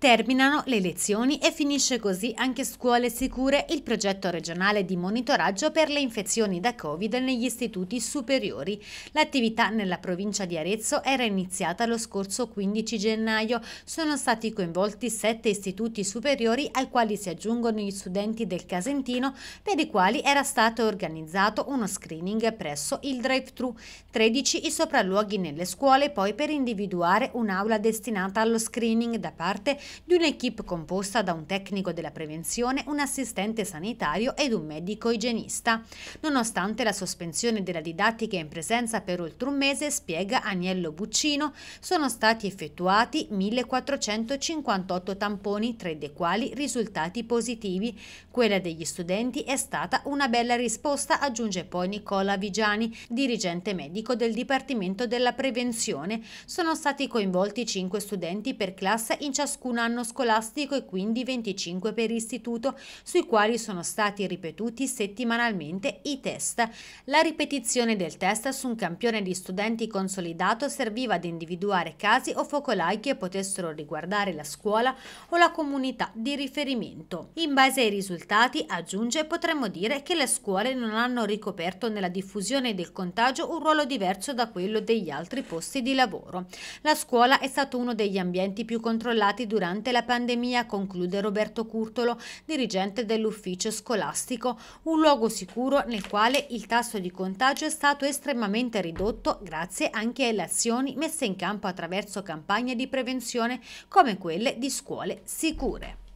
Terminano le lezioni e finisce così anche Scuole Sicure, il progetto regionale di monitoraggio per le infezioni da Covid negli istituti superiori. L'attività nella provincia di Arezzo era iniziata lo scorso 15 gennaio. Sono stati coinvolti sette istituti superiori ai quali si aggiungono gli studenti del Casentino per i quali era stato organizzato uno screening presso il drive-thru, 13 i sopralluoghi nelle scuole poi per individuare un'aula destinata allo screening da parte di un'equipe composta da un tecnico della prevenzione, un assistente sanitario ed un medico igienista. Nonostante la sospensione della didattica in presenza per oltre un mese, spiega Agnello Buccino, sono stati effettuati 1458 tamponi, tre dei quali risultati positivi. Quella degli studenti è stata una bella risposta, aggiunge poi Nicola Vigiani, dirigente medico del Dipartimento della Prevenzione. Sono stati coinvolti 5 studenti per classe in ciascuna anno scolastico e quindi 25 per istituto, sui quali sono stati ripetuti settimanalmente i test. La ripetizione del test su un campione di studenti consolidato serviva ad individuare casi o focolai che potessero riguardare la scuola o la comunità di riferimento. In base ai risultati, aggiunge, potremmo dire che le scuole non hanno ricoperto nella diffusione del contagio un ruolo diverso da quello degli altri posti di lavoro. La scuola è stato uno degli ambienti più controllati durante durante la pandemia, conclude Roberto Curtolo, dirigente dell'ufficio scolastico, un luogo sicuro nel quale il tasso di contagio è stato estremamente ridotto grazie anche alle azioni messe in campo attraverso campagne di prevenzione come quelle di scuole sicure.